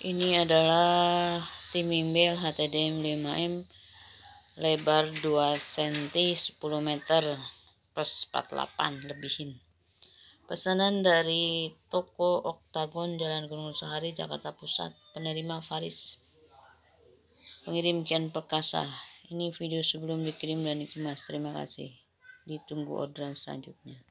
Ini adalah timimbel HTDM 5M lebar 2 cm 10 meter plus 48 lebihin. Pesanan dari toko Oktagon Jalan Gunung Sahari Jakarta Pusat. Penerima Faris. Pengirim Kian Perkasa. Ini video sebelum dikirim dan dikemas. Terima kasih. Ditunggu orderan selanjutnya.